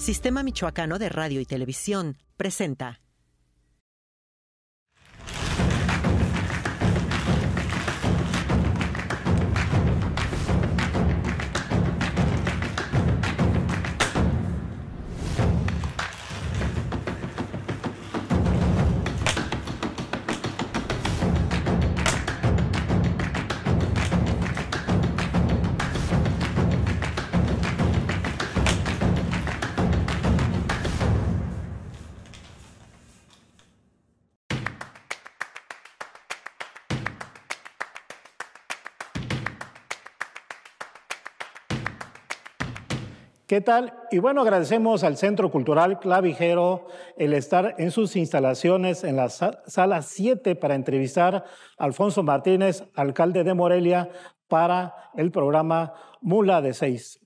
Sistema Michoacano de Radio y Televisión presenta. ¿Qué tal? Y bueno, agradecemos al Centro Cultural Clavijero el estar en sus instalaciones en la sala 7 para entrevistar a Alfonso Martínez, alcalde de Morelia, para el programa Mula de Seis.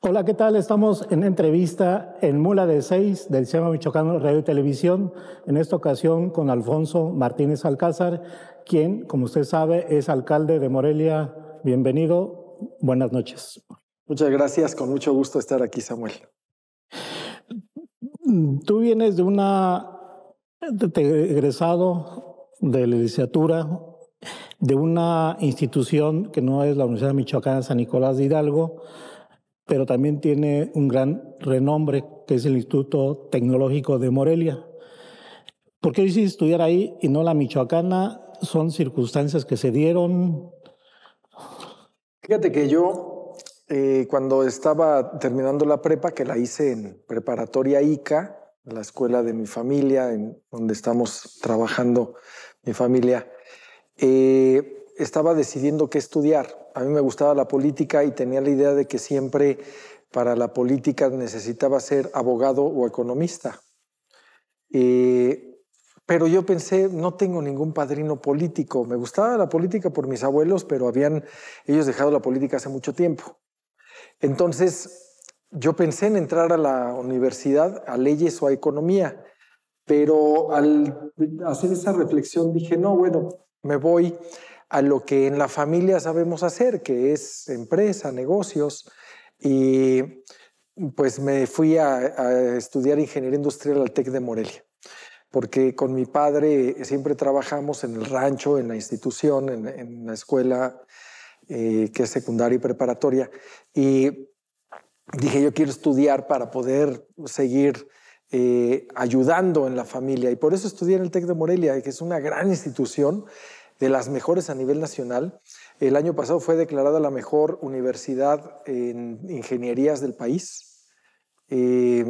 Hola, ¿qué tal? Estamos en entrevista en Mula de Seis del Sistema Michoacano Radio y Televisión, en esta ocasión con Alfonso Martínez Alcázar, quien, como usted sabe, es alcalde de Morelia. Bienvenido, buenas noches. Muchas gracias, con mucho gusto estar aquí, Samuel. Mm, tú vienes de una, de egresado de la licenciatura de una institución que no es la Universidad Michoacana San Nicolás de Hidalgo, pero también tiene un gran renombre, que es el Instituto Tecnológico de Morelia. ¿Por qué decidiste estudiar ahí y no la Michoacana? ¿Son circunstancias que se dieron? Fíjate que yo eh, cuando estaba terminando la prepa, que la hice en preparatoria ICA, la escuela de mi familia, en donde estamos trabajando mi familia, eh, estaba decidiendo qué estudiar. A mí me gustaba la política y tenía la idea de que siempre para la política necesitaba ser abogado o economista. Eh, pero yo pensé, no tengo ningún padrino político. Me gustaba la política por mis abuelos, pero habían ellos dejado la política hace mucho tiempo. Entonces, yo pensé en entrar a la universidad, a leyes o a economía, pero al hacer esa reflexión dije, no, bueno, me voy a lo que en la familia sabemos hacer, que es empresa, negocios, y pues me fui a, estudiar ingeniería industrial al TEC de Morelia porque con mi padre siempre trabajamos en el rancho, en la institución, en la escuela eh, que es secundaria y preparatoria. Y dije, yo quiero estudiar para poder seguir eh, ayudando en la familia. Y por eso estudié en el TEC de Morelia, que es una gran institución, de las mejores a nivel nacional. El año pasado fue declarada la mejor universidad en ingenierías del país. Eh,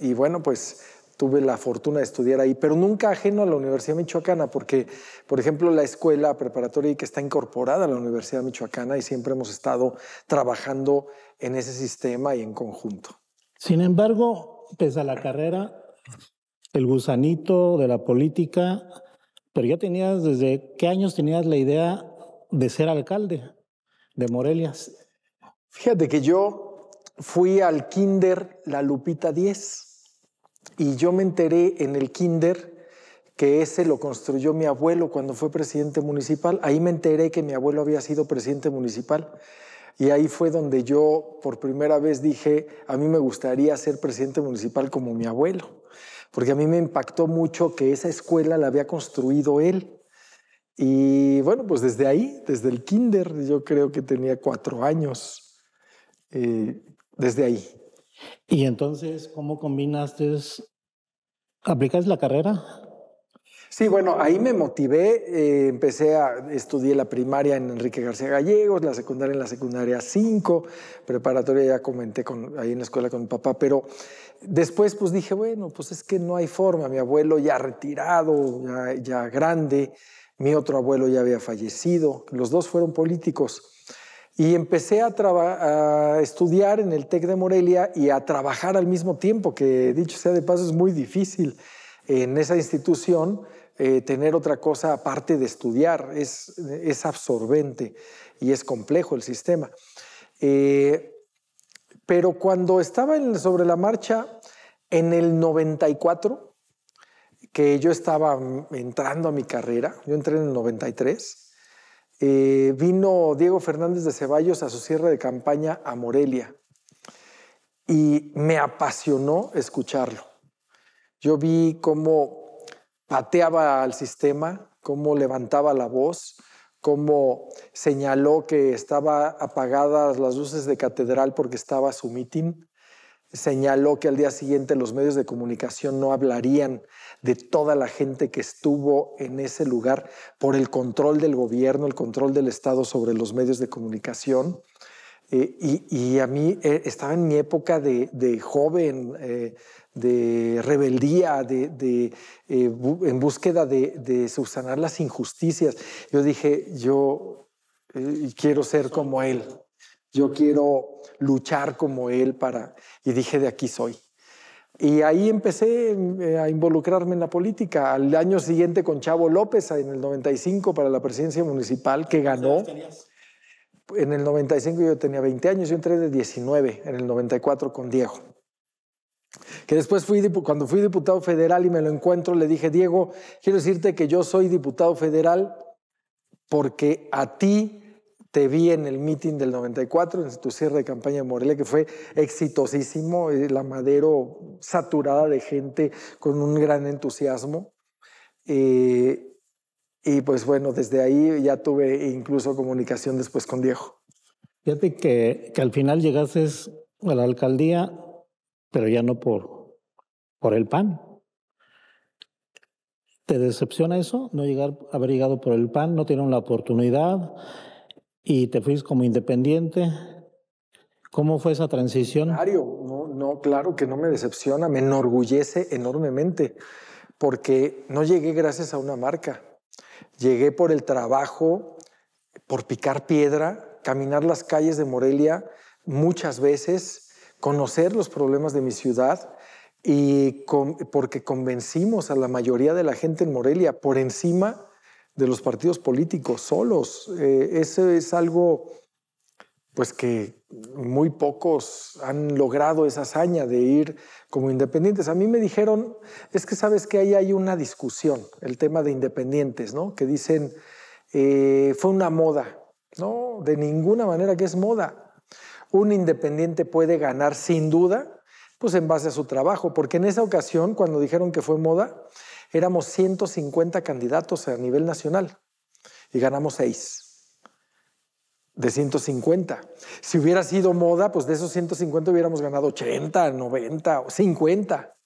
y bueno, pues tuve la fortuna de estudiar ahí, pero nunca ajeno a la Universidad Michoacana, porque, por ejemplo, la escuela preparatoria que está incorporada a la Universidad Michoacana y siempre hemos estado trabajando en ese sistema y en conjunto. Sin embargo, pese a la carrera, el gusanito de la política, pero ya tenías, ¿desde qué años tenías la idea de ser alcalde de Morelias? Fíjate que yo fui al kinder La Lupita 10 y yo me enteré en el kinder que ese lo construyó mi abuelo cuando fue presidente municipal. Ahí me enteré que mi abuelo había sido presidente municipal. Y ahí fue donde yo por primera vez dije, a mí me gustaría ser presidente municipal como mi abuelo, porque a mí me impactó mucho que esa escuela la había construido él. Y bueno, pues desde ahí, desde el kinder, yo creo que tenía cuatro años, eh, desde ahí, y entonces, ¿cómo combinaste? ¿Aplicaste la carrera? Sí, bueno, ahí me motivé, eh, empecé a, estudiar la primaria en Enrique García Gallegos, la secundaria en la secundaria 5, preparatoria ya comenté con, ahí en la escuela con mi papá, pero después pues dije, bueno, pues es que no hay forma, mi abuelo ya retirado, ya grande, mi otro abuelo ya había fallecido, los dos fueron políticos. Y empecé a, a estudiar en el TEC de Morelia y a trabajar al mismo tiempo, que dicho sea de paso es muy difícil en esa institución eh, tener otra cosa aparte de estudiar. Es, es absorbente y es complejo el sistema. Eh, pero cuando estaba sobre la marcha en el 94, que yo estaba entrando a mi carrera, yo entré en el 93, eh, vino Diego Fernández de Ceballos a su cierre de campaña a Morelia y me apasionó escucharlo. Yo vi cómo pateaba al sistema, cómo levantaba la voz, cómo señaló que estaba apagadas las luces de catedral porque estaba su mitin, señaló que al día siguiente los medios de comunicación no hablarían de toda la gente que estuvo en ese lugar por el control del gobierno, el control del Estado sobre los medios de comunicación. Eh, y, a mí eh, estaba en mi época de, joven, eh, de rebeldía, de, en búsqueda de, de, subsanar las injusticias. Yo dije, yo quiero ser como él, yo quiero luchar como él para... Y dije, de aquí soy. Y ahí empecé eh, a involucrarme en la política. Al año siguiente con Chavo López, en el 95, para la presidencia municipal, que ganó. En el 95 yo tenía 20 años, yo entré de 19, en el 94 con Diego. Que después fui, cuando fui diputado federal y me lo encuentro, le dije, Diego, quiero decirte que yo soy diputado federal porque a ti te vi en el meeting del 94, en tu cierre de campaña de Morelia, que fue exitosísimo, eh, la madero saturada de gente con un gran entusiasmo. Eh, y pues bueno, desde ahí ya tuve incluso comunicación después con Diego. Fíjate que, que al final llegaste a la alcaldía, pero ya no por, por el PAN. ¿Te decepciona eso? No llegar, haber llegado por el PAN, no tienen la oportunidad y te fuiste como independiente. ¿Cómo fue esa transición? No, no, claro que no me decepciona, me enorgullece enormemente, porque no llegué gracias a una marca, llegué por el trabajo, por picar piedra, caminar las calles de Morelia muchas veces, conocer los problemas de mi ciudad y porque convencimos a la mayoría de la gente en Morelia por encima de los partidos políticos solos. Eh, eso es algo pues que muy pocos han logrado esa hazaña de ir como independientes. A mí me dijeron, es que sabes que ahí hay una discusión, el tema de independientes, ¿no? Que dicen, eh, fue una moda. No, de ninguna manera que es moda. Un independiente puede ganar sin duda, pues en base a su trabajo, porque en esa ocasión, cuando dijeron que fue moda, Éramos 150 candidatos a nivel nacional y ganamos 6 de 150. Si hubiera sido moda, pues de esos 150 hubiéramos ganado 80, 90, 50,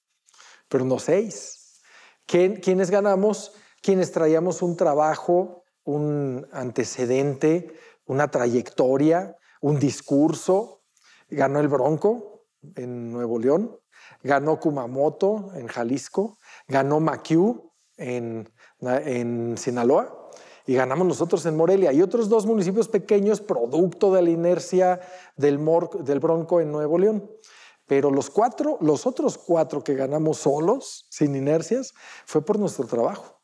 pero no 6. ¿Quiénes ganamos? Quienes traíamos un trabajo, un antecedente, una trayectoria, un discurso. Ganó el Bronco en Nuevo León, ganó Kumamoto en Jalisco, ganó Maquiu en, Sinaloa y ganamos nosotros en Morelia y otros dos municipios pequeños producto de la inercia del, del Bronco en Nuevo León. Pero los cuatro, los otros cuatro que ganamos solos, sin inercias, fue por nuestro trabajo.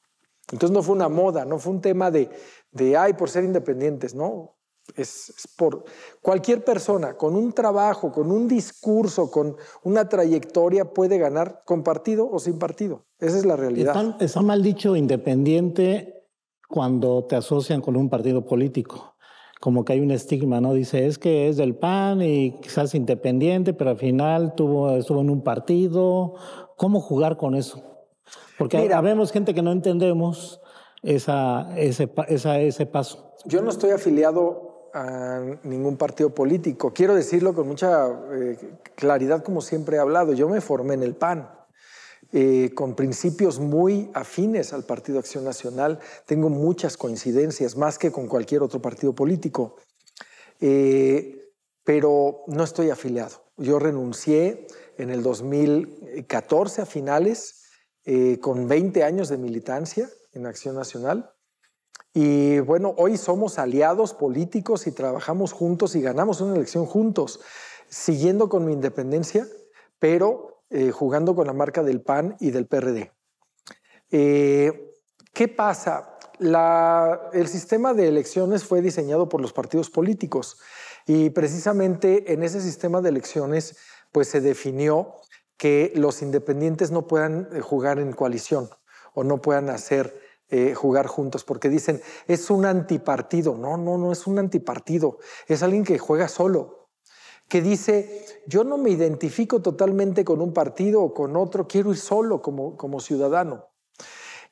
Entonces no fue una moda, no fue un tema de, de ay, por ser independientes, no. Es, por cualquier persona, con un trabajo, con un discurso, con una trayectoria, puede ganar con partido o sin partido. Esa es la realidad. Está, mal dicho independiente cuando te asocian con un partido político. Como que hay un estigma, ¿no? Dice, es que es del PAN y quizás independiente, pero al final tuvo, estuvo en un partido. ¿Cómo jugar con eso? Porque Mira, habemos gente que no entendemos esa, ese, ese paso. Yo no estoy afiliado a ningún partido político. Quiero decirlo con mucha eh, claridad, como siempre he hablado. Yo me formé en el PAN. Eh, con principios muy afines al Partido Acción Nacional, tengo muchas coincidencias, más que con cualquier otro partido político. Eh, pero no estoy afiliado. Yo renuncié en el 2014 a finales, con 20 años de militancia en Acción Nacional, y bueno, hoy somos aliados políticos y trabajamos juntos y ganamos una elección juntos, siguiendo con mi independencia, pero eh, jugando con la marca del PAN y del PRD. Eh, ¿Qué pasa? el sistema de elecciones fue diseñado por los partidos políticos y precisamente en ese sistema de elecciones pues se definió que los independientes no puedan eh, jugar en coalición o no puedan hacer eh, jugar juntos, porque dicen, es un antipartido. No, no, no es un antipartido. Es alguien que juega solo, que dice, yo no me identifico totalmente con un partido o con otro, quiero ir solo como, como ciudadano.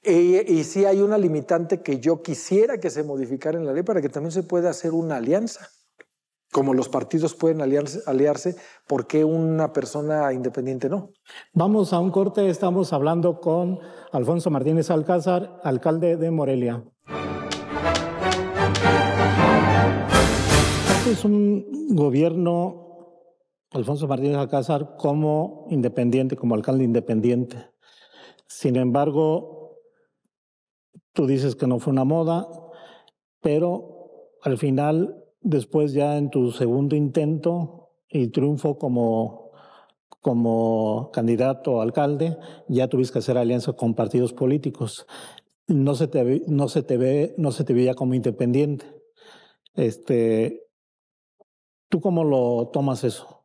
Eh, y sí hay una limitante que yo quisiera que se modificara en la ley para que también se pueda hacer una alianza como los partidos pueden aliarse, ¿por qué una persona independiente no? Vamos a un corte, estamos hablando con Alfonso Martínez Alcázar, alcalde de Morelia. Este es un gobierno, Alfonso Martínez Alcázar, como independiente, como alcalde independiente. Sin embargo, tú dices que no fue una moda, pero al final después ya en tu segundo intento y triunfo como, candidato a alcalde, ya tuviste que hacer alianza con partidos políticos. No se te, no se te ve, no se te veía como independiente. Este, ¿Tú cómo lo tomas eso?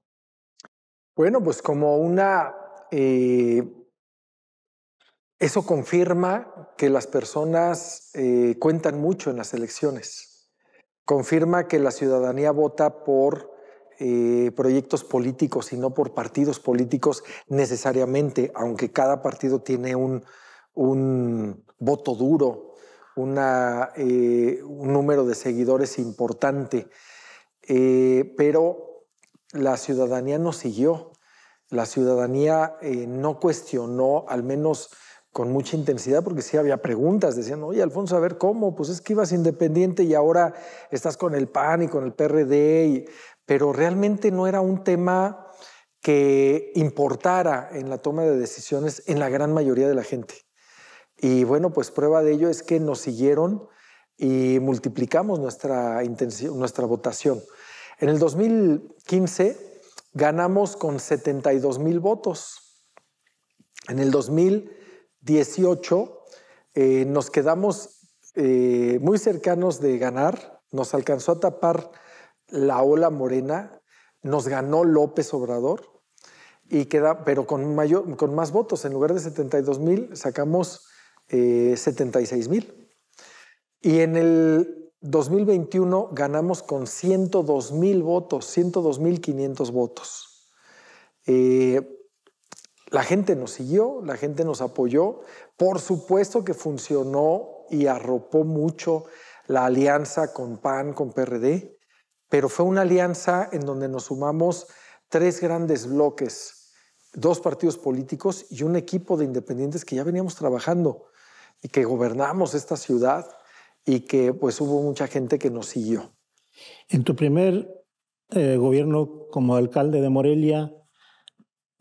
Bueno, pues como una... Eh, eso confirma que las personas eh, cuentan mucho en las elecciones confirma que la ciudadanía vota por eh, proyectos políticos y no por partidos políticos necesariamente, aunque cada partido tiene un, voto duro, eh, un número de seguidores importante. Eh, pero la ciudadanía no siguió, la ciudadanía no cuestionó, al menos con mucha intensidad porque sí había preguntas, decían, oye Alfonso, a ver cómo, pues es que ibas independiente y ahora estás con el PAN y con el PRD, y... pero realmente no era un tema que importara en la toma de decisiones en la gran mayoría de la gente. Y bueno, pues prueba de ello es que nos siguieron y multiplicamos nuestra, nuestra votación. En el 2015 ganamos con 72 mil votos. En el 2000 18 eh, nos quedamos eh, muy cercanos de ganar, nos alcanzó a tapar la ola morena, nos ganó López Obrador, y queda, pero con, mayor, con más votos, en lugar de 72 mil sacamos 76 eh, mil. Y en el 2021 ganamos con 102 mil votos, 102 mil 500 votos. La gente nos siguió, la gente nos apoyó. Por supuesto que funcionó y arropó mucho la alianza con PAN, con PRD, pero fue una alianza en donde nos sumamos tres grandes bloques, dos partidos políticos y un equipo de independientes que ya veníamos trabajando y que gobernamos esta ciudad y que pues hubo mucha gente que nos siguió. En tu primer eh, gobierno como alcalde de Morelia,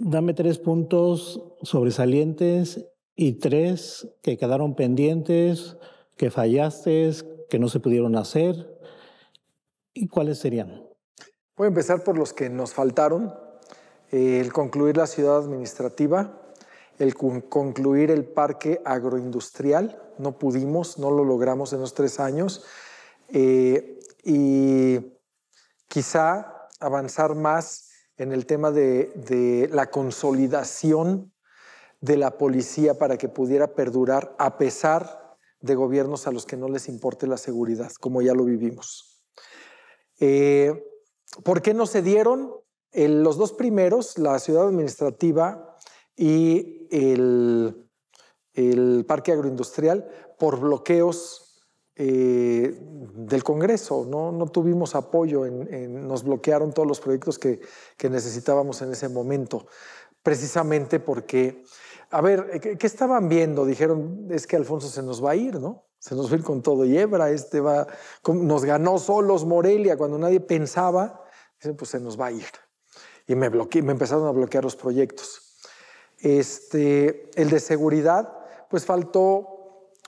Dame tres puntos sobresalientes y tres que quedaron pendientes, que fallaste, que no se pudieron hacer. ¿Y cuáles serían? Voy a empezar por los que nos faltaron. El concluir la ciudad administrativa, el concluir el parque agroindustrial. No pudimos, no lo logramos en los tres años. Eh, y quizá avanzar más en el tema de, la consolidación de la policía para que pudiera perdurar a pesar de gobiernos a los que no les importe la seguridad, como ya lo vivimos. Eh, ¿Por qué no se dieron? los dos primeros, la ciudad administrativa y el parque agroindustrial, por bloqueos eh, del Congreso, ¿no? no tuvimos apoyo, nos bloquearon todos los proyectos que, necesitábamos en ese momento, precisamente porque, a ver, ¿qué, estaban viendo? Dijeron, es que Alfonso se nos va a ir, ¿no? Se nos va a ir con todo y hebra, este va, nos ganó solos Morelia cuando nadie pensaba, dicen, pues se nos va a ir. Y me, me empezaron a bloquear los proyectos. Este, el de seguridad, pues faltó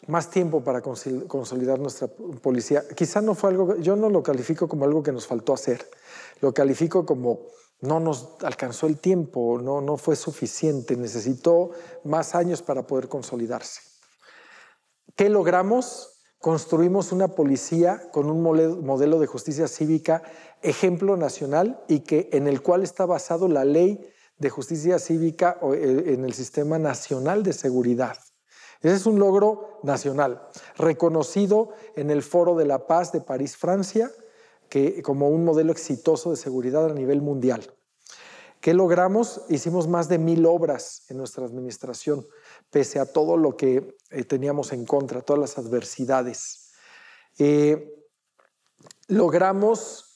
más tiempo para consolidar nuestra policía. Quizá no fue algo, yo no lo califico como algo que nos faltó hacer, lo califico como no nos alcanzó el tiempo, no, no fue suficiente, necesitó más años para poder consolidarse. ¿Qué logramos? Construimos una policía con un modelo de justicia cívica ejemplo nacional y que en el cual está basado la ley de justicia cívica eh, en el sistema nacional de seguridad ese es un logro nacional, reconocido en el Foro de la Paz de París, Francia, que, como un modelo exitoso de seguridad a nivel mundial. ¿Qué logramos? Hicimos más de mil obras en nuestra administración, pese a todo lo que eh, teníamos en contra, todas las adversidades. Eh, logramos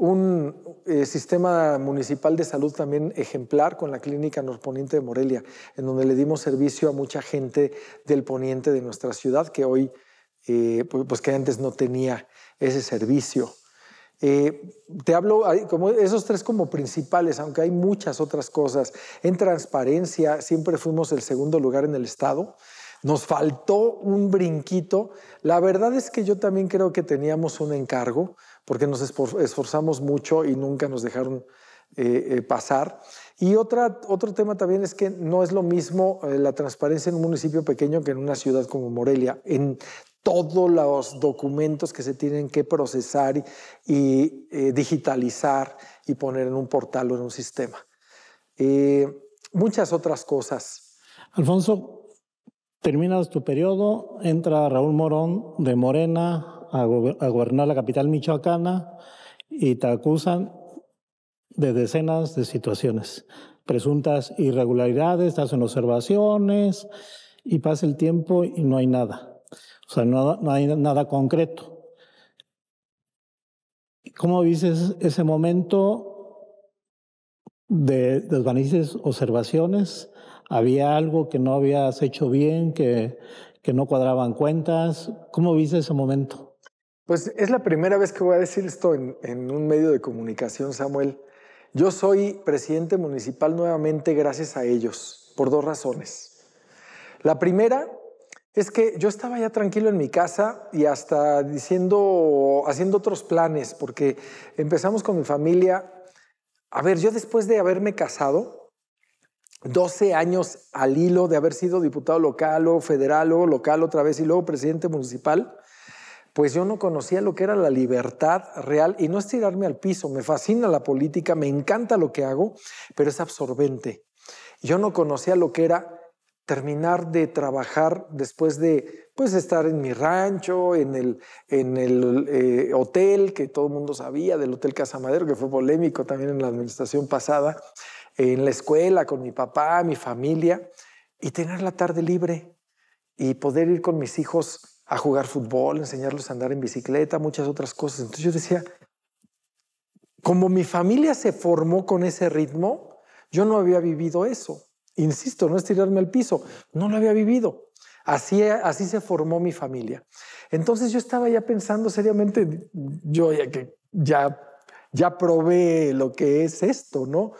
un eh, sistema municipal de salud también ejemplar con la Clínica Norponiente de Morelia, en donde le dimos servicio a mucha gente del poniente de nuestra ciudad que hoy, eh, pues que antes no tenía ese servicio. Eh, te hablo esos tres como principales, aunque hay muchas otras cosas. En transparencia siempre fuimos el segundo lugar en el estado. Nos faltó un brinquito. La verdad es que yo también creo que teníamos un encargo porque nos esforzamos mucho y nunca nos dejaron eh, eh, pasar. Y otra, otro tema también es que no es lo mismo eh, la transparencia en un municipio pequeño que en una ciudad como Morelia. En todos los documentos que se tienen que procesar y, digitalizar y poner en un portal o en un sistema. muchas otras cosas. Alfonso, terminas tu periodo, entra Raúl Morón de Morena a, gobernar la capital michoacana y te acusan de decenas de situaciones, presuntas irregularidades, te hacen observaciones y pasa el tiempo y no hay nada. O sea, no, hay nada concreto. ¿Cómo dices ese momento de, de observaciones? ¿Había algo que no habías hecho bien, que, que no cuadraban cuentas? ¿Cómo viste ese momento? Pues es la primera vez que voy a decir esto en, un medio de comunicación, Samuel. Yo soy presidente municipal nuevamente gracias a ellos, por dos razones. La primera es que yo estaba ya tranquilo en mi casa y hasta diciendo, haciendo otros planes, porque empezamos con mi familia. A ver, yo después de haberme casado, 12 años al hilo de haber sido diputado local o federal o local otra vez y luego presidente municipal, pues yo no conocía lo que era la libertad real y no es tirarme al piso, me fascina la política, me encanta lo que hago, pero es absorbente. Yo no conocía lo que era terminar de trabajar después de pues estar en mi rancho, en el, en el eh, hotel que todo el mundo sabía, del Hotel Casamadero, que fue polémico también en la administración pasada, en la escuela, con mi papá, mi familia, y tener la tarde libre y poder ir con mis hijos a jugar fútbol, enseñarlos a andar en bicicleta, muchas otras cosas. Entonces yo decía, como mi familia se formó con ese ritmo, yo no había vivido eso. Insisto, no es tirarme al piso, no lo había vivido. Así, así se formó mi familia. Entonces yo estaba ya pensando seriamente, yo ya que ya, ya probé lo que es esto, ¿no?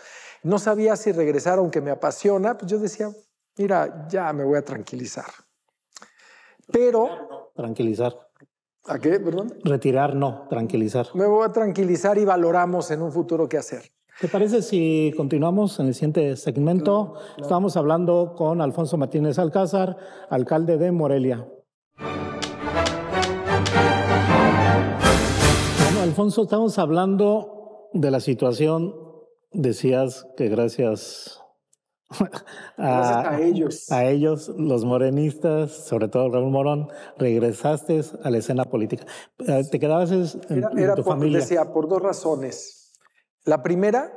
No sabía si regresar, aunque me apasiona, pues yo decía, mira, ya me voy a tranquilizar. Pero tranquilizar. ¿A qué, perdón? Retirar, no, tranquilizar. Me voy a tranquilizar y valoramos en un futuro qué hacer. ¿Te parece si continuamos en el siguiente segmento? Estábamos Estamos hablando con Alfonso Martínez Alcázar, alcalde de Morelia. Bueno, Alfonso, estamos hablando de la situación, decías que gracias Ah, a, ellos. A ellos, los morenistas, sobre todo Raúl Morón, regresaste a la escena política. Eh, te quedabas en, tu familia. Decía, por dos razones. La primera,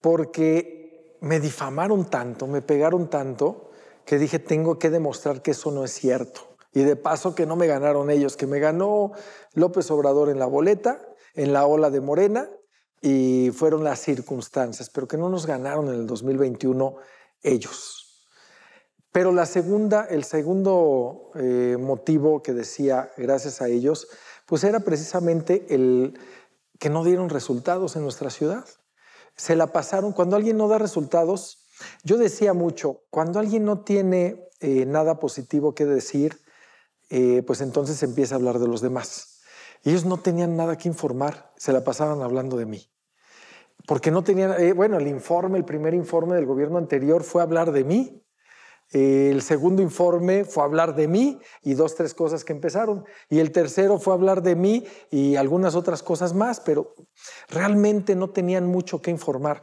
porque me difamaron tanto, me pegaron tanto, que dije, tengo que demostrar que eso no es cierto. Y de paso que no me ganaron ellos, que me ganó López Obrador en la boleta, en la ola de Morena, y fueron las circunstancias, pero que no nos ganaron en el 2021 ellos. Pero la segunda, el segundo eh, motivo que decía gracias a ellos, pues era precisamente el que no dieron resultados en nuestra ciudad. Se la pasaron, cuando alguien no da resultados, yo decía mucho, cuando alguien no tiene eh, nada positivo que decir, eh, pues entonces empieza a hablar de los demás. Ellos no tenían nada que informar, se la pasaban hablando de mí. Porque no tenían, eh, bueno, el informe, el primer informe del gobierno anterior fue hablar de mí, el segundo informe fue hablar de mí y dos, tres cosas que empezaron. Y el tercero fue hablar de mí y algunas otras cosas más, pero realmente no tenían mucho que informar.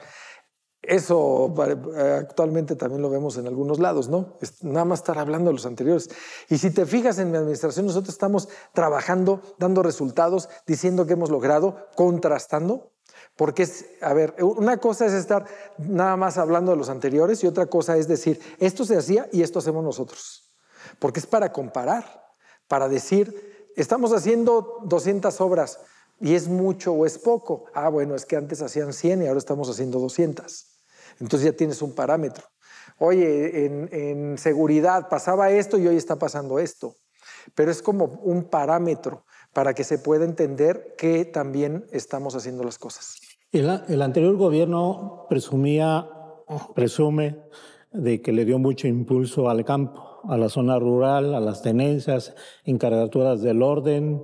Eso eh, actualmente también lo vemos en algunos lados, ¿no? nada más estar hablando de los anteriores. Y si te fijas en mi administración, nosotros estamos trabajando, dando resultados, diciendo que hemos logrado, contrastando, porque es, a ver, una cosa es estar nada más hablando de los anteriores y otra cosa es decir, esto se hacía y esto hacemos nosotros. Porque es para comparar, para decir, estamos haciendo 200 obras y es mucho o es poco. Ah, bueno, es que antes hacían 100 y ahora estamos haciendo 200. Entonces ya tienes un parámetro. Oye, en, seguridad pasaba esto y hoy está pasando esto. Pero es como un parámetro para que se pueda entender que también estamos haciendo las cosas. El, anterior gobierno presumía, presume, de que le dio mucho impulso al campo, a la zona rural, a las tenencias, encargaturas del orden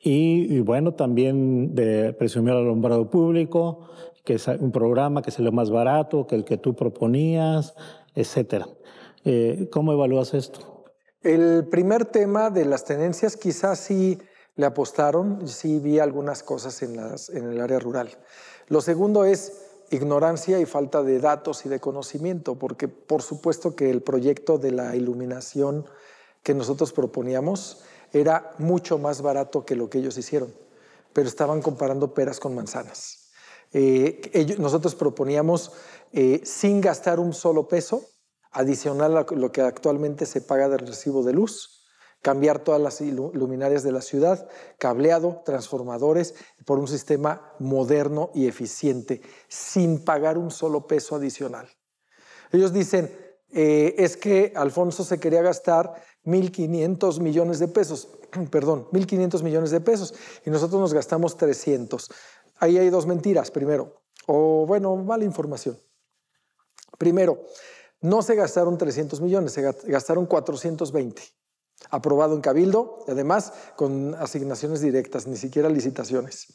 y, bueno, también de presumir al alumbrado público, que es un programa que es lo más barato, que el que tú proponías, etcétera. Eh, ¿Cómo evalúas esto? El primer tema de las tendencias quizás sí le apostaron, sí vi algunas cosas en, en el área rural. Lo segundo es ignorancia y falta de datos y de conocimiento, porque por supuesto que el proyecto de la iluminación que nosotros proponíamos era mucho más barato que lo que ellos hicieron, pero estaban comparando peras con manzanas. Eh, nosotros proponíamos eh, sin gastar un solo peso, adicional a lo que actualmente se paga del recibo de luz, cambiar todas las luminarias de la ciudad, cableado, transformadores, por un sistema moderno y eficiente, sin pagar un solo peso adicional. Ellos dicen, eh, es que Alfonso se quería gastar 1.500 millones de pesos, perdón, 1.500 millones de pesos, y nosotros nos gastamos 300. Ahí hay dos mentiras, primero, o bueno, mala información. Primero, no se gastaron 300 millones, se gastaron 420, aprobado en Cabildo, y además con asignaciones directas, ni siquiera licitaciones.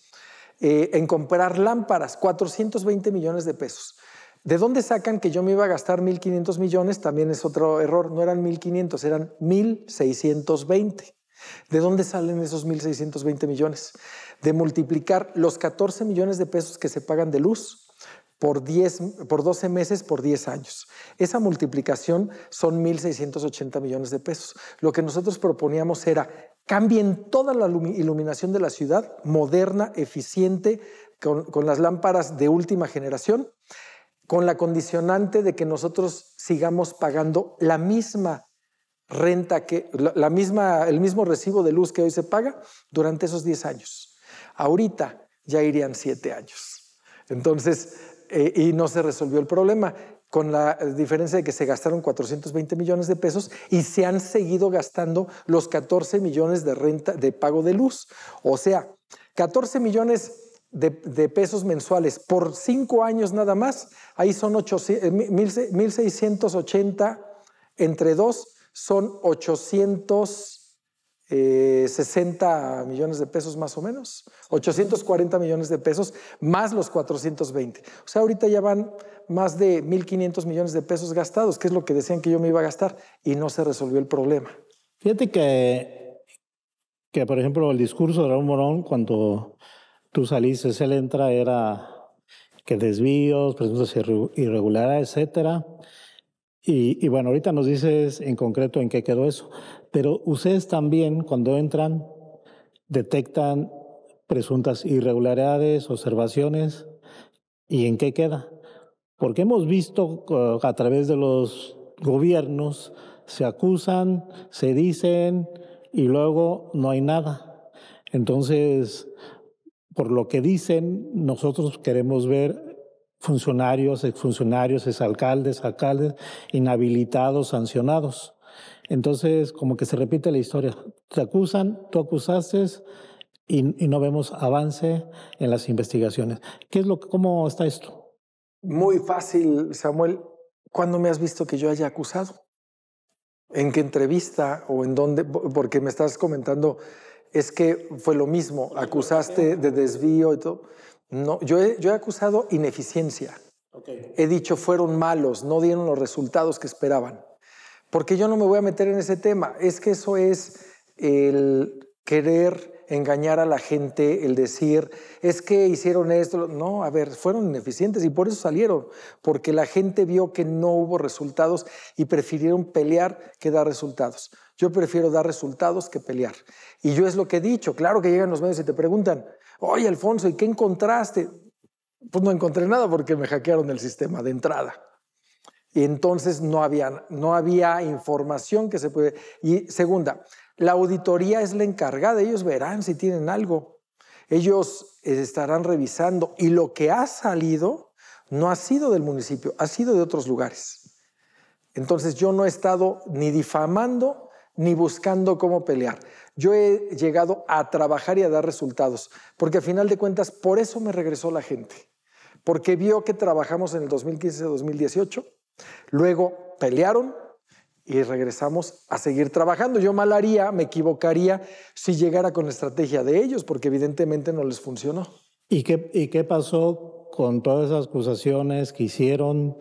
Eh, en comprar lámparas, 420 millones de pesos. ¿De dónde sacan que yo me iba a gastar 1.500 millones? También es otro error, no eran 1.500, eran 1.620. ¿De dónde salen esos 1.620 millones? de multiplicar los 14 millones de pesos que se pagan de luz por, 10, por 12 meses por 10 años. Esa multiplicación son 1.680 millones de pesos. Lo que nosotros proponíamos era cambien toda la iluminación de la ciudad, moderna, eficiente, con, las lámparas de última generación, con la condicionante de que nosotros sigamos pagando la misma renta que la misma, el mismo recibo de luz que hoy se paga durante esos 10 años ahorita ya irían siete años. Entonces, eh, y no se resolvió el problema con la diferencia de que se gastaron 420 millones de pesos y se han seguido gastando los 14 millones de renta de pago de luz. O sea, 14 millones de, de, pesos mensuales por cinco años nada más, ahí son 1.680 eh, entre dos, son 800 60 eh, millones de pesos más o menos, 840 millones de pesos más los 420. O sea, ahorita ya van más de 1.500 millones de pesos gastados, que es lo que decían que yo me iba a gastar, y no se resolvió el problema. Fíjate que, que por ejemplo, el discurso de Raúl Morón, cuando tú saliste, él entra, era que desvíos, presuntos irregulares, etcétera. y, bueno, ahorita nos dices en concreto en qué quedó eso. Pero ustedes también, cuando entran, detectan presuntas irregularidades, observaciones, ¿y en qué queda? Porque hemos visto uh, a través de los gobiernos, se acusan, se dicen y luego no hay nada. Entonces, por lo que dicen, nosotros queremos ver funcionarios, exfuncionarios, exalcaldes, alcaldes, inhabilitados, sancionados. Entonces, como que se repite la historia. Te acusan, tú acusaste y, no vemos avance en las investigaciones. ¿Qué es lo, ¿Cómo está esto? Muy fácil, Samuel. ¿Cuándo me has visto que yo haya acusado? ¿En qué entrevista o en dónde? Porque me estás comentando, es que fue lo mismo, acusaste de desvío y todo. No, yo he, yo he acusado ineficiencia. He dicho fueron malos, no dieron los resultados que esperaban porque yo no me voy a meter en ese tema. Es que eso es el querer engañar a la gente, el decir, es que hicieron esto. No, a ver, fueron ineficientes y por eso salieron, porque la gente vio que no hubo resultados y prefirieron pelear que dar resultados. Yo prefiero dar resultados que pelear. Y yo es lo que he dicho, claro que llegan los medios y te preguntan, oye Alfonso, ¿y qué encontraste? Pues no encontré nada porque me hackearon el sistema de entrada. Y entonces no había, no había información que se puede. Y segunda, la auditoría es la encargada, ellos verán si tienen algo. Ellos eh, estarán revisando y lo que ha salido no ha sido del municipio, ha sido de otros lugares. Entonces yo no he estado ni difamando ni buscando cómo pelear. Yo he llegado a trabajar y a dar resultados, porque a final de cuentas por eso me regresó la gente, porque vio que trabajamos en el 2015-2018 Luego pelearon y regresamos a seguir trabajando. Yo mal me equivocaría si llegara con la estrategia de ellos, porque evidentemente no les funcionó. ¿Y qué, y qué pasó con todas esas acusaciones que hicieron?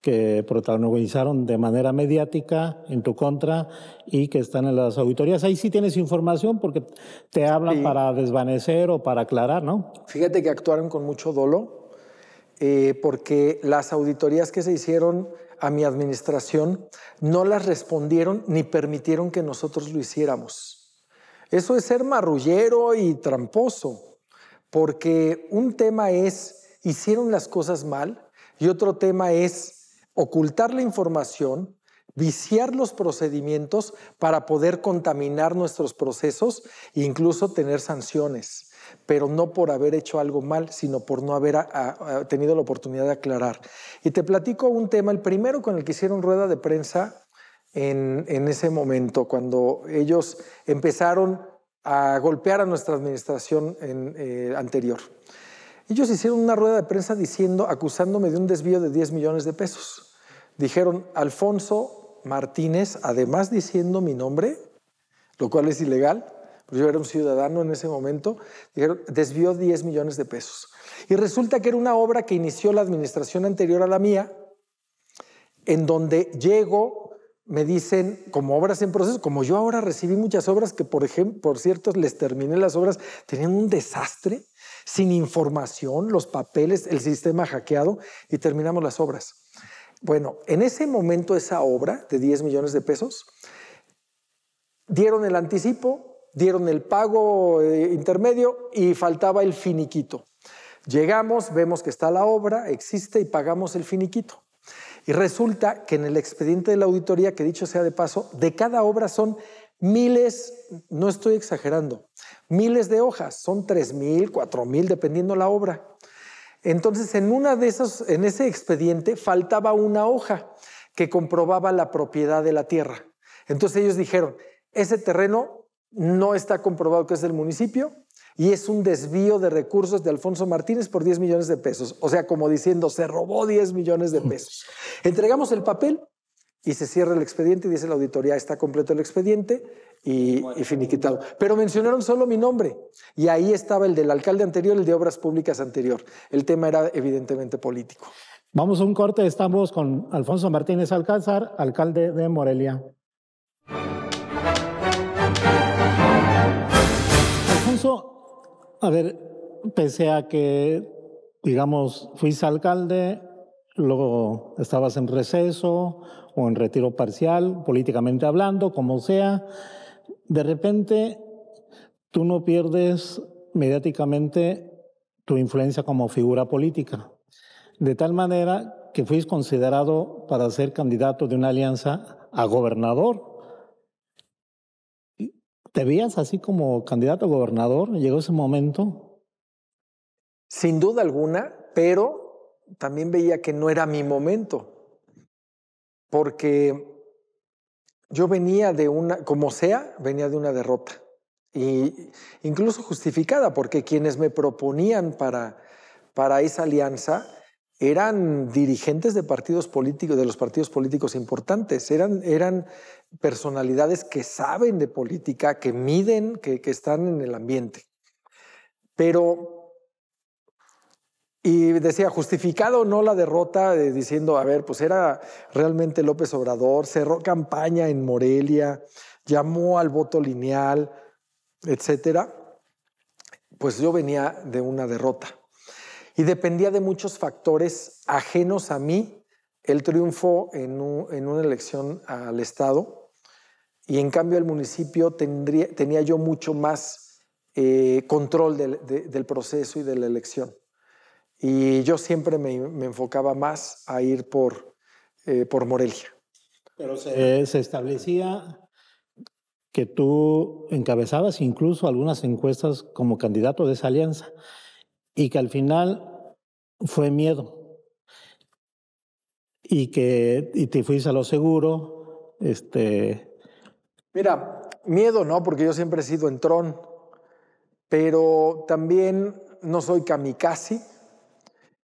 que protagonizaron de manera mediática en tu contra y que están en las auditorías. Ahí sí tienes información porque te hablan para desvanecer o para aclarar, ¿no? Fíjate que actuaron con mucho dolor. Eh, porque las auditorías que se hicieron a mi administración no las respondieron ni permitieron que nosotros lo hiciéramos. Eso es ser marrullero y tramposo, porque un tema es hicieron las cosas mal y otro tema es ocultar la información, viciar los procedimientos para poder contaminar nuestros procesos e incluso tener sanciones pero no por haber hecho algo mal, sino por no haber tenido la oportunidad de aclarar. Y te platico un tema, el primero con el que hicieron rueda de prensa en, ese momento, cuando ellos empezaron a golpear a nuestra administración eh, anterior. Ellos hicieron una rueda de prensa diciendo, acusándome de un desvío de 10 millones de pesos. Dijeron, Alfonso Martínez, además diciendo mi nombre, lo cual es ilegal, pues, yo era un ciudadano en ese momento, desvió 10 millones de pesos. Y resulta que era una obra que inició la administración anterior a la mía, en donde llego, me dicen, como obras en proceso, como yo ahora recibí muchas obras que, por ejemplo, por cierto, les terminé las obras, tenían un desastre, sin información, los papeles, el sistema hackeado, y terminamos las obras. Bueno, en ese momento esa obra de 10 millones de pesos, dieron el anticipo, dieron el pago eh, intermedio y faltaba el finiquito. Llegamos, vemos que está la obra, existe y pagamos el finiquito. Y resulta que en el expediente de la auditoría, que dicho sea de paso, de cada obra son miles, no estoy exagerando, miles de hojas, son tres mil, cuatro mil, dependiendo la obra. Entonces, en una de esas, en ese expediente faltaba una hoja que comprobaba la propiedad de la tierra. Entonces ellos dijeron, ese terreno no está comprobado que es del municipio y es un desvío de recursos de Alfonso Martínez por 10 millones de pesos. O sea, como diciendo, se robó 10 millones de pesos. Entregamos el papel y se cierra el expediente y dice la auditoría, está completo el expediente y, finiquitado. Pero mencionaron solo mi nombre y ahí estaba el del alcalde anterior, el de Obras Públicas anterior. El tema era evidentemente político. Vamos a un corte, estamos con Alfonso Martínez Alcázar, alcalde de Morelia. a ver, pese a que, digamos, fuiste alcalde, luego estabas en receso o en retiro parcial, políticamente hablando, como sea, de repente tú no pierdes mediáticamente tu influencia como figura política, de tal manera que fuiste considerado para ser candidato de una alianza a gobernador ¿Te veías así como candidato a gobernador? ¿Llegó ese momento? Sin duda alguna, pero también veía que no era mi momento, porque yo venía de una, como sea, venía de una derrota, y incluso justificada, porque quienes me proponían para, para esa alianza eran dirigentes de partidos políticos, de los partidos políticos importantes, eran, eran personalidades que saben de política, que miden, que, están en el ambiente. Pero, y decía, justificado o no la derrota, eh, diciendo, a ver, pues era realmente López Obrador, cerró campaña en Morelia, llamó al voto lineal, etcétera. Pues yo venía de una derrota y dependía de muchos factores ajenos a mí el triunfo en, en una elección al Estado y en cambio el municipio tendría, tenía yo mucho más eh, control del, del, proceso y de la elección. Y yo siempre me, me enfocaba más a ir por, eh, por Morelia. Pero se, eh, se establecía que tú encabezabas incluso algunas encuestas como candidato de esa alianza y que al final fue miedo y que y te fuiste a lo seguro, este, Mira, miedo no, porque yo siempre he sido en Tron, pero también no soy kamikaze.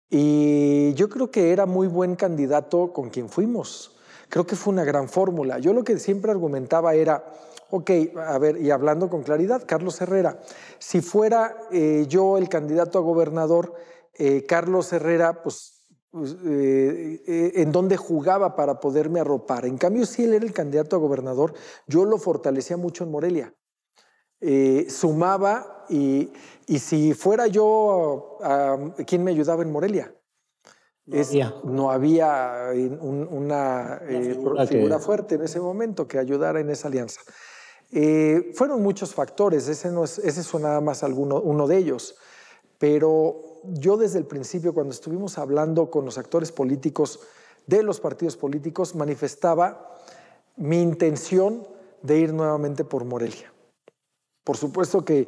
Y yo creo que era muy buen candidato con quien fuimos. Creo que fue una gran fórmula. Yo lo que siempre argumentaba era, ok, a ver, y hablando con claridad, Carlos Herrera, si fuera eh, yo el candidato a gobernador, eh, Carlos Herrera, pues pues, eh, eh, en dónde jugaba para poderme arropar. En cambio, si él era el candidato a gobernador, yo lo fortalecía mucho en Morelia. Eh, sumaba y, si fuera yo, ¿quién me ayudaba en Morelia? No había, una figura, fuerte en ese momento que ayudara en esa alianza. fueron muchos factores, ese, no es, ese nada más alguno, uno de ellos, pero yo desde el principio, cuando estuvimos hablando con los actores políticos de los partidos políticos, manifestaba mi intención de ir nuevamente por Morelia. Por supuesto que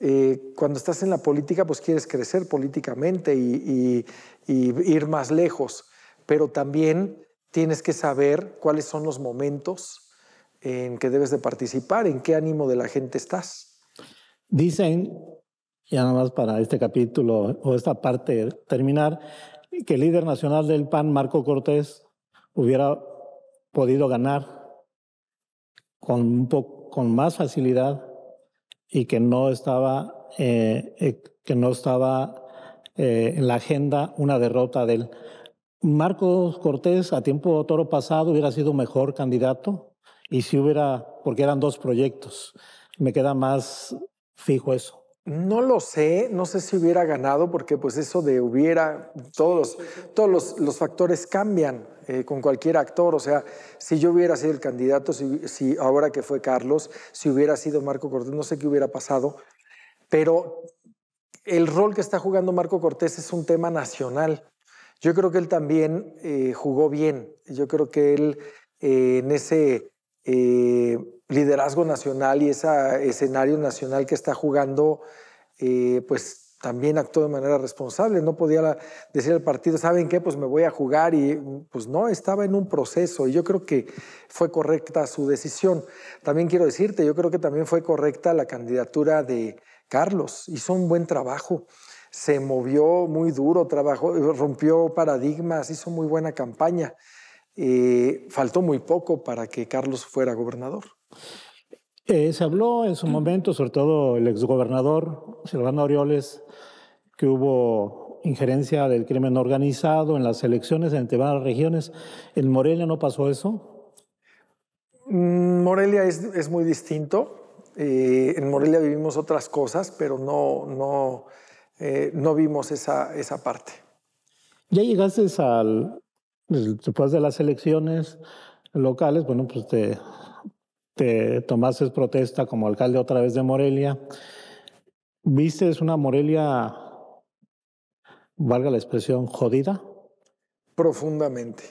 eh, cuando estás en la política, pues quieres crecer políticamente y, y ir más lejos, pero también tienes que saber cuáles son los momentos en que debes de participar, en qué ánimo de la gente estás. Dicen ya nada más para este capítulo o esta parte terminar, que el líder nacional del PAN, Marco Cortés, hubiera podido ganar con, un con más facilidad y que no estaba, eh, eh, que no estaba eh, en la agenda una derrota del Marco Cortés a tiempo toro pasado hubiera sido mejor candidato y si hubiera, porque eran dos proyectos, me queda más fijo eso. No lo sé, no sé si hubiera ganado porque pues eso de hubiera, todos, todos los, factores cambian eh, con cualquier actor, o sea, si yo hubiera sido el candidato, si, ahora que fue Carlos, si hubiera sido Marco Cortés, no sé qué hubiera pasado, pero el rol que está jugando Marco Cortés es un tema nacional. Yo creo que él también eh, jugó bien, yo creo que él eh, en ese liderazgo nacional y ese escenario nacional que está jugando, eh, pues también actuó de manera responsable. No podía decir al partido, ¿saben qué? Pues me voy a jugar y pues no, estaba en un proceso y yo creo que fue correcta su decisión. También quiero decirte, yo creo que también fue correcta la candidatura de Carlos, hizo un buen trabajo se movió muy duro, trabajó, rompió paradigmas, hizo muy buena campaña. Eh, faltó muy poco para que Carlos fuera gobernador. Eh, se habló en su momento, sobre todo el exgobernador Silvano Orioles, que hubo injerencia del crimen organizado en las elecciones en varias regiones. ¿En Morelia no pasó eso? Mm, Morelia es, muy distinto. Eh, en Morelia vivimos otras cosas, pero no, no, eh, no vimos esa, esa parte. Ya llegaste al, después de las elecciones locales, bueno, pues te te es protesta como alcalde otra vez de Morelia, viste es una Morelia, valga la expresión, jodida. Profundamente.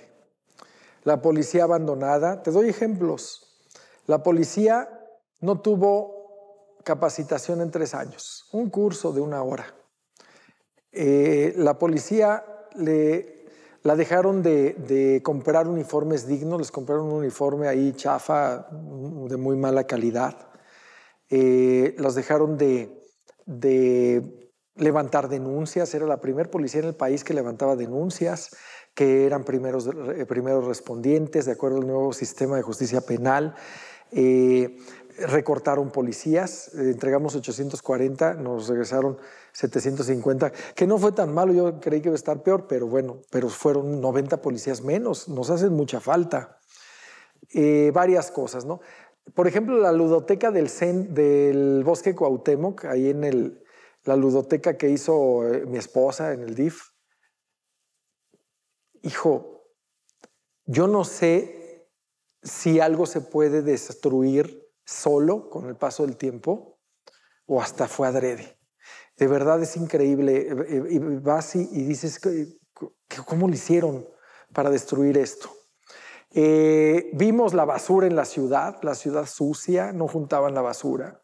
La policía abandonada, te doy ejemplos. La policía no tuvo capacitación en tres años, un curso de una hora. Eh, la policía le la dejaron de, comprar uniformes dignos, les compraron un uniforme ahí chafa, de muy mala calidad. Eh, las dejaron de, de levantar denuncias, era la primer policía en el país que levantaba denuncias, que eran primeros, eh, primeros respondientes, de acuerdo al nuevo sistema de justicia penal. Eh, recortaron policías, eh, entregamos 840, nos regresaron 750, que no fue tan malo, yo creí que iba a estar peor, pero bueno, pero fueron 90 policías menos, nos hacen mucha falta. Eh, varias cosas, ¿no? Por ejemplo, la ludoteca del, del Bosque Cuauhtémoc, ahí en el, la ludoteca que hizo eh, mi esposa en el DIF. Hijo, yo no sé si algo se puede destruir solo con el paso del tiempo o hasta fue adrede. De verdad es increíble. Eh, eh, y vas y, dices, ¿cómo lo hicieron para destruir esto? Eh, vimos la basura en la ciudad, la ciudad sucia, no juntaban la basura.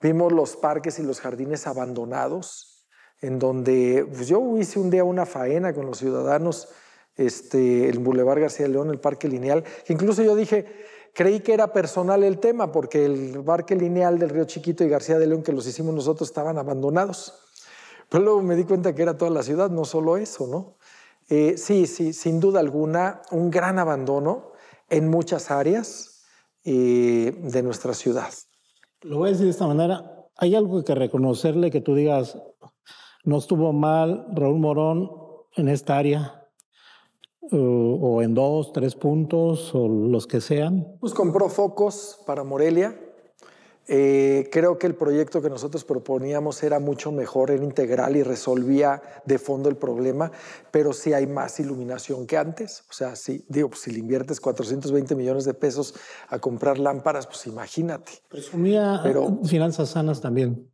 Vimos los parques y los jardines abandonados, en donde pues, yo hice un día una faena con los ciudadanos, este, el Boulevard García León, el Parque Lineal, que incluso yo dije, Creí que era personal el tema porque el barque lineal del Río Chiquito y García de León que los hicimos nosotros estaban abandonados. Pero luego me di cuenta que era toda la ciudad, no solo eso, ¿no? Eh, sí, sí, sin duda alguna, un gran abandono en muchas áreas eh, de nuestra ciudad. Lo voy a decir de esta manera, hay algo que reconocerle que tú digas, no estuvo mal Raúl Morón en esta área, o, en dos, tres puntos o los que sean? Pues compró focos para Morelia. Eh, creo que el proyecto que nosotros proponíamos era mucho mejor, era integral y resolvía de fondo el problema, pero sí hay más iluminación que antes. O sea, si, digo, pues si le inviertes 420 millones de pesos a comprar lámparas, pues imagínate. Presumía pero, finanzas sanas también.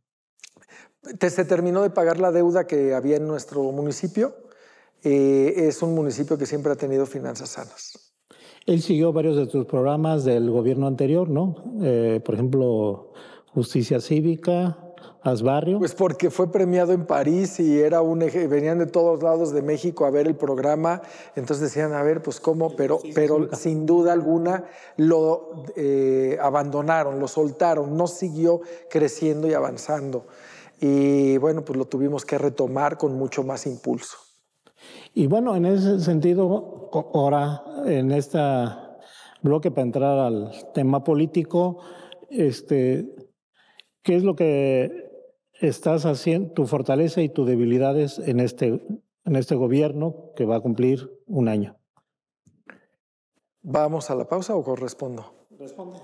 Te, se terminó de pagar la deuda que había en nuestro municipio eh, es un municipio que siempre ha tenido finanzas sanas. Él siguió varios de tus programas del gobierno anterior, ¿no? Eh, por ejemplo, Justicia Cívica, Asbarrio. Pues porque fue premiado en París y era un venían de todos lados de México a ver el programa, entonces decían, a ver, pues cómo, pero, pero sin duda alguna lo eh, abandonaron, lo soltaron, no siguió creciendo y avanzando. Y bueno, pues lo tuvimos que retomar con mucho más impulso. Y bueno, en ese sentido, ahora en este bloque para entrar al tema político, este, ¿qué es lo que estás haciendo, tu fortaleza y tus debilidades en este, en este gobierno que va a cumplir un año? ¿Vamos a la pausa o correspondo? Respondo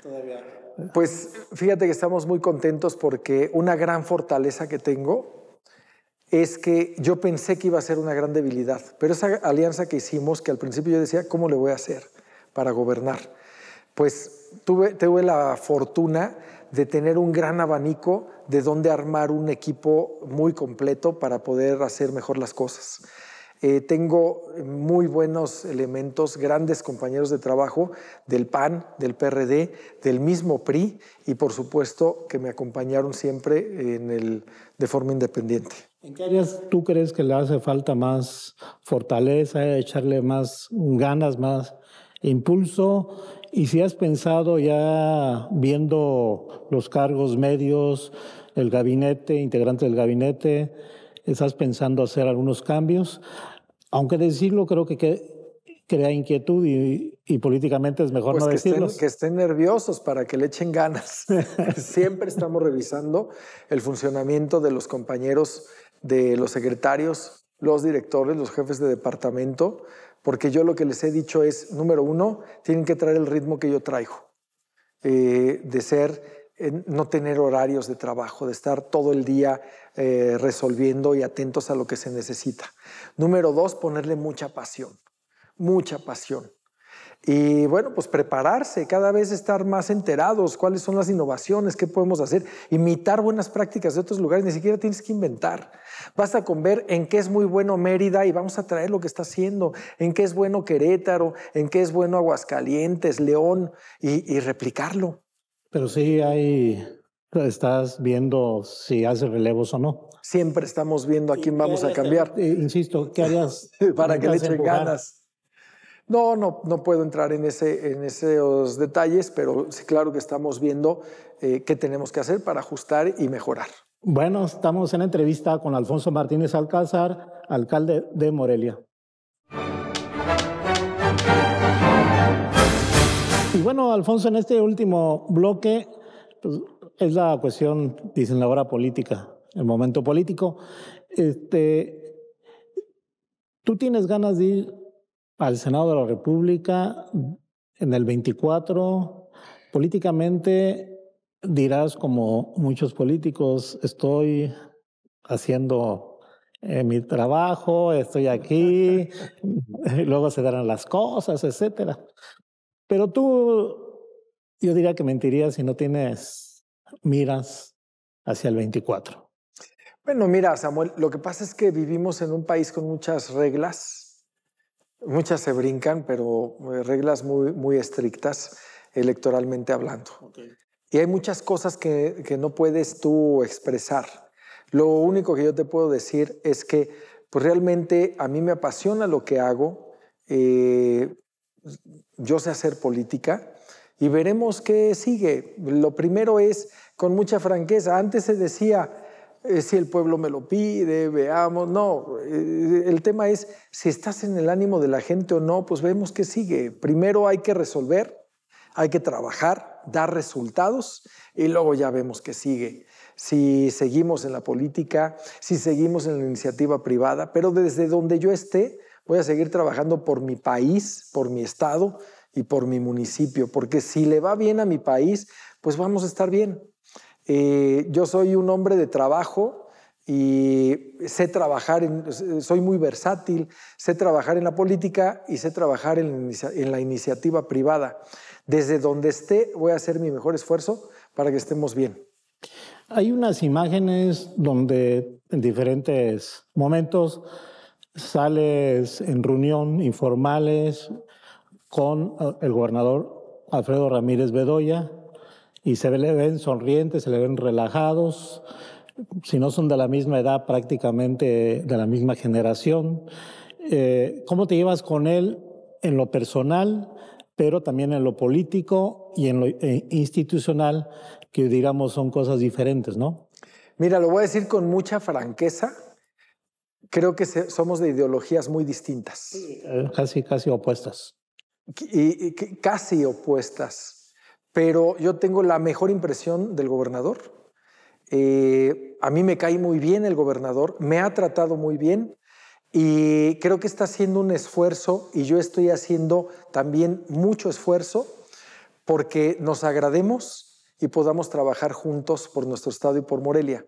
Todavía. Pues fíjate que estamos muy contentos porque una gran fortaleza que tengo es que yo pensé que iba a ser una gran debilidad, pero esa alianza que hicimos, que al principio yo decía, ¿cómo le voy a hacer para gobernar? Pues tuve, la fortuna de tener un gran abanico de donde armar un equipo muy completo para poder hacer mejor las cosas. Eh, tengo muy buenos elementos, grandes compañeros de trabajo del PAN, del PRD, del mismo PRI y por supuesto que me acompañaron siempre de forma independiente. ¿En qué áreas tú crees que le hace falta más fortaleza, echarle más ganas, más impulso? Y si has pensado ya viendo los cargos medios, el gabinete, integrante del gabinete, estás pensando hacer algunos cambios, aunque decirlo creo que, crea inquietud y, políticamente es mejor pues no decirlo. Que estén nerviosos para que le echen ganas. Siempre estamos revisando el funcionamiento de los compañeros de los secretarios, los directores, los jefes de departamento, porque yo lo que les he dicho es, número uno, tienen que traer el ritmo que yo traigo, eh, de ser, eh, no tener horarios de trabajo, de estar todo el día eh, resolviendo y atentos a lo que se necesita. Número dos, ponerle mucha pasión, mucha pasión. Y bueno, pues prepararse, cada vez estar más enterados, cuáles son las innovaciones, qué podemos hacer, imitar buenas prácticas de otros lugares, ni siquiera tienes que inventar. Basta con ver en qué es muy bueno Mérida y vamos a traer lo que está haciendo, en qué es bueno Querétaro, en qué es bueno Aguascalientes, León, y, replicarlo. Pero sí hay, estás viendo si hace relevos o no. Siempre estamos viendo a quién vamos a cambiar. Eh, insisto, ¿qué harías? Para que le echen ganas. No, no, puedo entrar en, esos detalles, pero sí, claro que estamos viendo eh, qué tenemos que hacer para ajustar y mejorar. Bueno, estamos en entrevista con Alfonso Martínez Alcázar, alcalde de Morelia. Y bueno, Alfonso, en este último bloque pues, es la cuestión, dicen la hora política, el momento político. Este, ¿Tú tienes ganas de ir al Senado de la República en el 24. Políticamente dirás, como muchos políticos, estoy haciendo eh, mi trabajo, estoy aquí, luego se darán las cosas, etc. Pero tú, yo diría que mentirías si no tienes miras hacia el 24. Bueno, mira, Samuel, lo que pasa es que vivimos en un país con muchas reglas, Muchas se brincan, pero eh, reglas muy, estrictas electoralmente hablando. Y hay muchas cosas que, no puedes tú expresar. Lo único que yo te puedo decir es que pues, realmente a mí me apasiona lo que hago. Eh, yo sé hacer política y veremos qué sigue. Lo primero es, con mucha franqueza, antes se decía, eh, si el pueblo me lo pide, veamos. No, eh, el tema es si estás en el ánimo de la gente o no, pues vemos qué sigue. Primero hay que resolver, hay que trabajar, dar resultados y luego ya vemos qué sigue. Si seguimos en la política, si seguimos en la iniciativa privada, pero desde donde yo esté, voy a seguir trabajando por mi país, por mi estado y por mi municipio, porque si le va bien a mi país, pues vamos a estar bien. Eh, yo soy un hombre de trabajo y sé trabajar, soy muy versátil, sé trabajar en la política y sé trabajar en, en la iniciativa privada. Desde donde esté voy a hacer mi mejor esfuerzo para que estemos bien. Hay unas imágenes donde en diferentes momentos sales en reunión informales con eh, el gobernador Alfredo Ramírez Bedoya, y se le ven sonrientes, se le ven relajados, si no son de la misma edad, prácticamente de la misma generación. Eh, ¿Cómo te llevas con él en lo personal, pero también en lo político y en lo eh, institucional, que digamos son cosas diferentes, ¿no? Mira, lo voy a decir con mucha franqueza. Creo que somos de ideologías muy distintas. Eh, casi, casi opuestas. y, casi opuestas pero yo tengo la mejor impresión del gobernador. Eh, a mí me cae muy bien el gobernador, me ha tratado muy bien y creo que está haciendo un esfuerzo y yo estoy haciendo también mucho esfuerzo porque nos agrademos y podamos trabajar juntos por nuestro estado y por Morelia.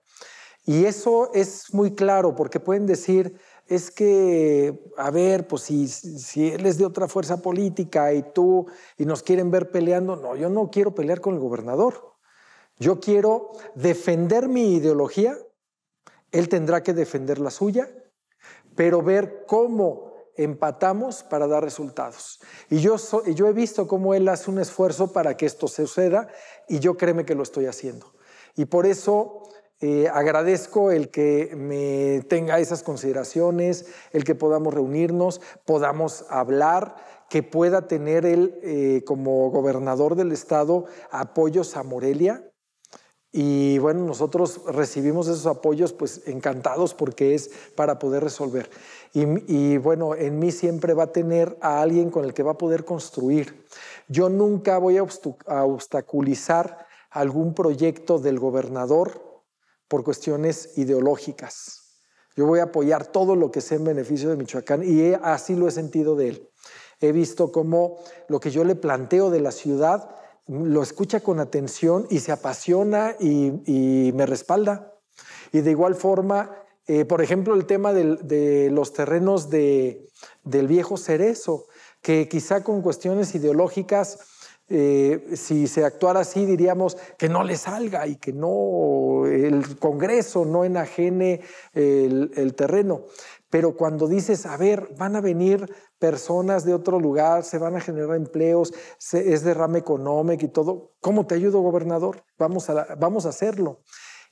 Y eso es muy claro porque pueden decir, es que, a ver, pues si, él es de otra fuerza política y tú y nos quieren ver peleando, no, yo no quiero pelear con el gobernador. Yo quiero defender mi ideología, él tendrá que defender la suya, pero ver cómo empatamos para dar resultados. Y yo, yo he visto cómo él hace un esfuerzo para que esto suceda y yo créeme que lo estoy haciendo. Y por eso eh, agradezco el que me tenga esas consideraciones, el que podamos reunirnos, podamos hablar, que pueda tener él eh, como gobernador del estado apoyos a Morelia. Y bueno, nosotros recibimos esos apoyos pues encantados porque es para poder resolver. Y, bueno, en mí siempre va a tener a alguien con el que va a poder construir. Yo nunca voy a obstaculizar algún proyecto del gobernador por cuestiones ideológicas. Yo voy a apoyar todo lo que sea en beneficio de Michoacán y así lo he sentido de él. He visto cómo lo que yo le planteo de la ciudad lo escucha con atención y se apasiona y, me respalda. Y de igual forma, eh, por ejemplo, el tema de los terrenos del viejo cerezo, que quizá con cuestiones ideológicas eh, si se actuara así, diríamos que no le salga y que no el Congreso no enajene el, terreno. Pero cuando dices, a ver, van a venir personas de otro lugar, se van a generar empleos, es derrame económico y todo, ¿cómo te ayudo, gobernador? Vamos a, hacerlo.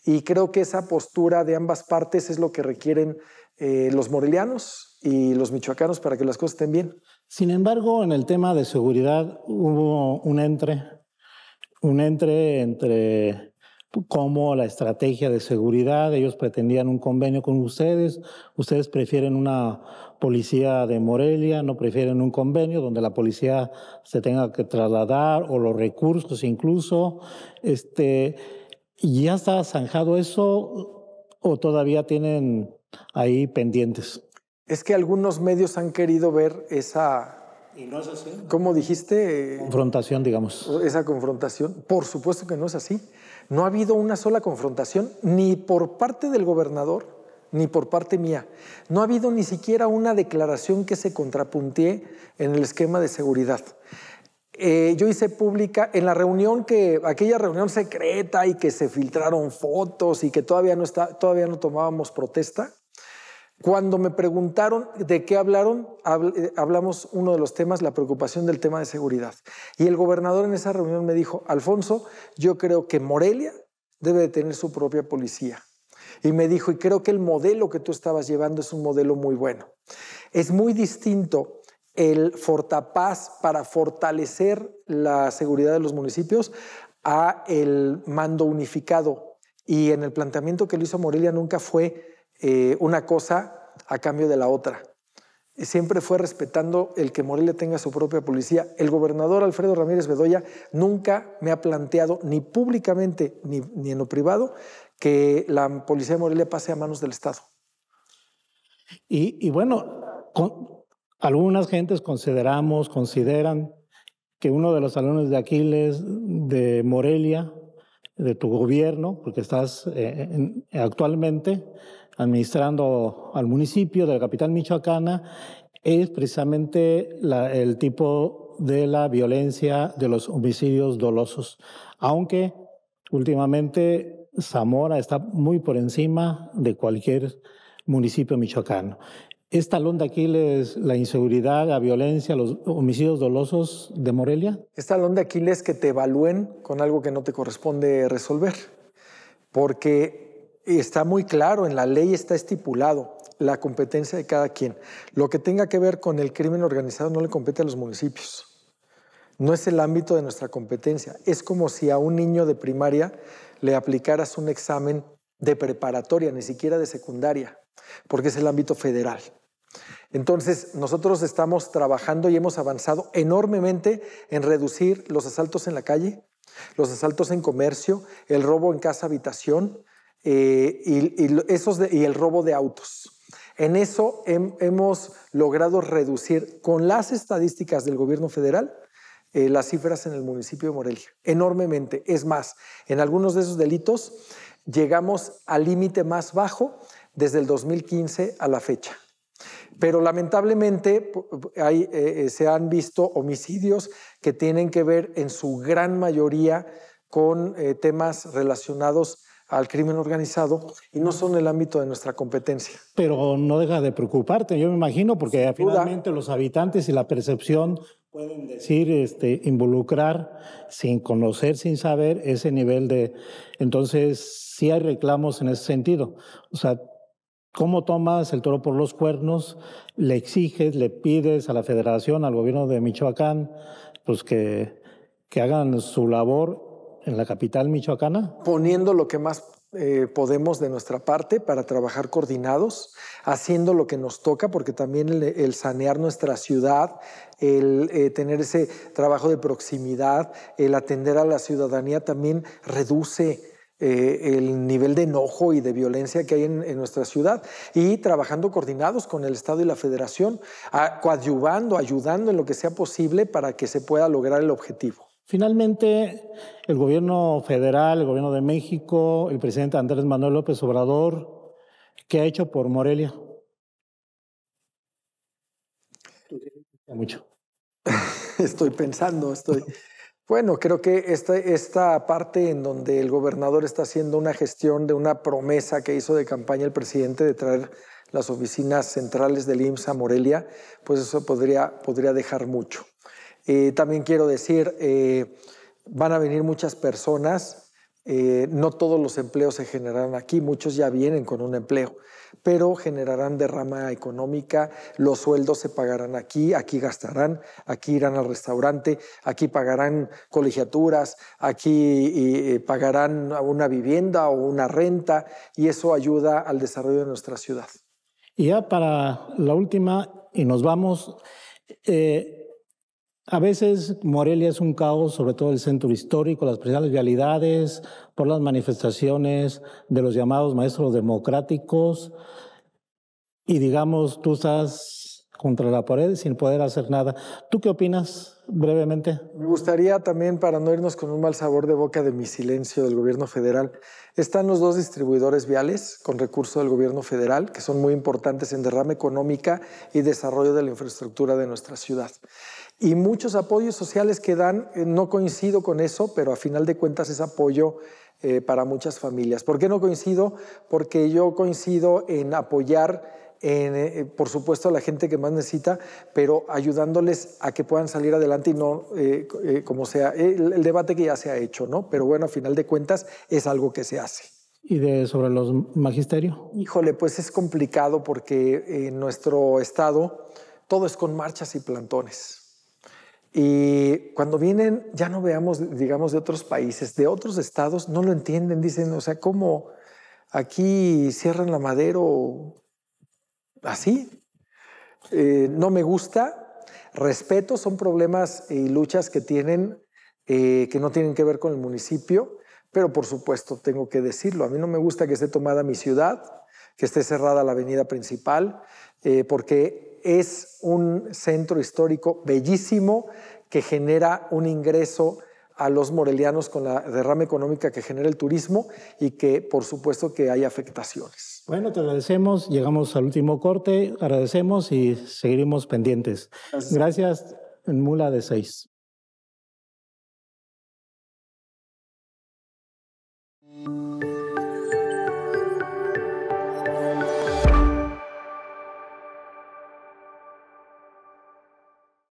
Y creo que esa postura de ambas partes es lo que requieren eh, los morelianos y los michoacanos para que las cosas estén bien. Sin embargo, en el tema de seguridad hubo un entre, un entre entre cómo la estrategia de seguridad, ellos pretendían un convenio con ustedes, ustedes prefieren una policía de Morelia, no prefieren un convenio donde la policía se tenga que trasladar o los recursos incluso, este, ¿ya está zanjado eso o todavía tienen ahí pendientes? Es que algunos medios han querido ver esa... Y no es así. ¿Cómo dijiste? Confrontación, digamos. Esa confrontación. Por supuesto que no es así. No ha habido una sola confrontación, ni por parte del gobernador, ni por parte mía. No ha habido ni siquiera una declaración que se contrapuntee en el esquema de seguridad. Eh, yo hice pública en la reunión que, aquella reunión secreta y que se filtraron fotos y que todavía no, está, todavía no tomábamos protesta, cuando me preguntaron de qué hablaron, eh, hablamos uno de los temas, la preocupación del tema de seguridad. Y el gobernador en esa reunión me dijo, Alfonso, yo creo que Morelia debe de tener su propia policía. Y me dijo, y creo que el modelo que tú estabas llevando es un modelo muy bueno. Es muy distinto el Fortapaz para fortalecer la seguridad de los municipios a el mando unificado. Y en el planteamiento que lo hizo Morelia nunca fue eh, una cosa a cambio de la otra. siempre fue respetando el que Morelia tenga su propia policía. El gobernador Alfredo Ramírez Bedoya nunca me ha planteado, ni públicamente ni, ni en lo privado, que la policía de Morelia pase a manos del Estado. Y, bueno, algunas gentes consideramos, consideran que uno de los salones de Aquiles de Morelia, de tu gobierno, porque estás eh, actualmente, administrando al municipio de la capital michoacana es precisamente el tipo de la violencia de los homicidios dolosos, aunque últimamente Zamora está muy por encima de cualquier municipio michoacano. Esta talón de Aquiles la inseguridad, la violencia, los homicidios dolosos de Morelia? Esta talón de Aquiles que te evalúen con algo que no te corresponde resolver, porque está muy claro, en la ley está estipulado la competencia de cada quien. Lo que tenga que ver con el crimen organizado no le compete a los municipios. No es el ámbito de nuestra competencia. Es como si a un niño de primaria le aplicaras un examen de preparatoria, ni siquiera de secundaria, porque es el ámbito federal. Entonces, nosotros estamos trabajando y hemos avanzado enormemente en reducir los asaltos en la calle, los asaltos en comercio, el robo en casa habitación, eh, y, esos el robo de autos. En eso hemos logrado reducir con las estadísticas del gobierno federal eh, las cifras en el municipio de Morelia, enormemente. Es más, en algunos de esos delitos llegamos al límite más bajo desde el 2015 a la fecha. Pero lamentablemente hay, eh, se han visto homicidios que tienen que ver en su gran mayoría con temas relacionados al crimen organizado y no son el ámbito de nuestra competencia. Pero no deja de preocuparte, yo me imagino, porque finalmente los habitantes y la percepción pueden decir, este, involucrar sin conocer, sin saber ese nivel de... Entonces, sí hay reclamos en ese sentido. O sea, ¿Cómo tomas el toro por los cuernos? ¿Le exiges, le pides a la federación, al gobierno de Michoacán, pues que, que hagan su labor en la capital michoacana? Poniendo lo que más eh, podemos de nuestra parte para trabajar coordinados, haciendo lo que nos toca, porque también el, sanear nuestra ciudad, el eh, tener ese trabajo de proximidad, el atender a la ciudadanía también reduce eh, el nivel de enojo y de violencia que hay en, nuestra ciudad y trabajando coordinados con el Estado y la Federación, coadyuvando, ayudando en lo que sea posible para que se pueda lograr el objetivo. Finalmente, el gobierno federal, el gobierno de México, el presidente Andrés Manuel López Obrador, ¿qué ha hecho por Morelia? Mucho. Estoy pensando, estoy. Bueno, creo que esta, esta parte en donde el gobernador está haciendo una gestión de una promesa que hizo de campaña el presidente de traer las oficinas centrales del IMSS a Morelia, pues eso podría, podría dejar mucho. Eh, también quiero decir, eh, van a venir muchas personas, eh, no todos los empleos se generarán aquí, muchos ya vienen con un empleo, pero generarán derrama económica, los sueldos se pagarán aquí, aquí gastarán, aquí irán al restaurante, aquí pagarán colegiaturas, aquí pagarán una vivienda o una renta y eso ayuda al desarrollo de nuestra ciudad. Y ya para la última, y nos vamos, eh, a veces Morelia es un caos, sobre todo el centro histórico, las principales realidades, por las manifestaciones de los llamados maestros democráticos. Y digamos, tú estás contra la pared sin poder hacer nada. ¿Tú qué opinas brevemente? Me gustaría también, para no irnos con un mal sabor de boca de mi silencio del gobierno federal, están los dos distribuidores viales con recurso del gobierno federal, que son muy importantes en derrama económica y desarrollo de la infraestructura de nuestra ciudad. Y muchos apoyos sociales que dan, eh, no coincido con eso, pero a final de cuentas es apoyo eh, para muchas familias. ¿Por qué no coincido? Porque yo coincido en apoyar eh, eh, por supuesto a la gente que más necesita, pero ayudándoles a que puedan salir adelante y no eh, como sea el, debate que ya se ha hecho, ¿no? Pero bueno, a final de cuentas es algo que se hace. ¿Y de sobre los magisterios? Híjole, pues es complicado porque en nuestro estado todo es con marchas y plantones. Y cuando vienen, ya no veamos, digamos, de otros países, de otros estados, no lo entienden, dicen, o sea, ¿cómo aquí cierran la madera o así. Eh, no me gusta, respeto, son problemas y luchas que tienen, eh, que no tienen que ver con el municipio, pero por supuesto tengo que decirlo, a mí no me gusta que esté tomada mi ciudad, que esté cerrada la avenida principal, eh, porque es un centro histórico bellísimo que genera un ingreso a los morelianos con la derrama económica que genera el turismo y que por supuesto que hay afectaciones. Bueno, te agradecemos. Llegamos al último corte. Agradecemos y seguiremos pendientes. Gracias, Mula de Seis.